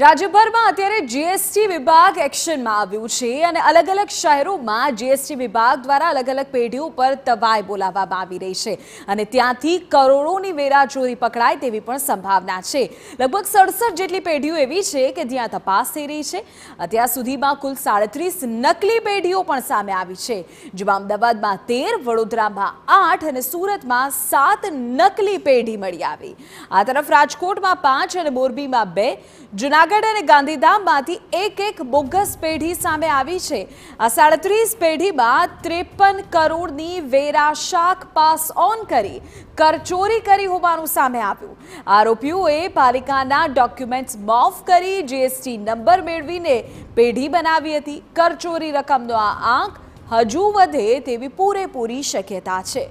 રાજ્યભરમાં અત્યારે જીએસટી વિભાગ એક્શનમાં આવ્યું છે અને અલગ અલગ શહેરોમાં જીએસટી વિભાગ દ્વારા અલગ અલગ પેઢીઓ પર તવાઈ બોલાવવામાં આવી રહી છે અને ત્યાંથી કરોડોની વેરાચોરી પકડાય તેવી પણ સંભાવના છે લગભગ સડસઠ જેટલી પેઢીઓ એવી છે કે જ્યાં તપાસ થઈ રહી છે અત્યાર સુધીમાં કુલ સાડત્રીસ નકલી પેઢીઓ પણ સામે આવી છે જેમાં અમદાવાદમાં તેર વડોદરામાં આઠ અને સુરતમાં સાત નકલી પેઢી મળી આવી આ તરફ રાજકોટમાં પાંચ અને મોરબીમાં બે જુના જૂનાગઢ અને ગાંધીધામમાંથી એક એક બોગસ પેઢી સામે આવી છે આ સાડત્રીસ પેઢીમાં ત્રેપન કરોડની વેરા શાક પાસ ઓન કરી કરચોરી કરી હોવાનું સામે આવ્યું આરોપીઓએ પાલિકાના ડોક્યુમેન્ટ્સ મોફ કરી જીએસટી નંબર મેળવીને પેઢી બનાવી હતી કરચોરી રકમનો આ આંક હજુ વધે તેવી પૂરેપૂરી શક્યતા છે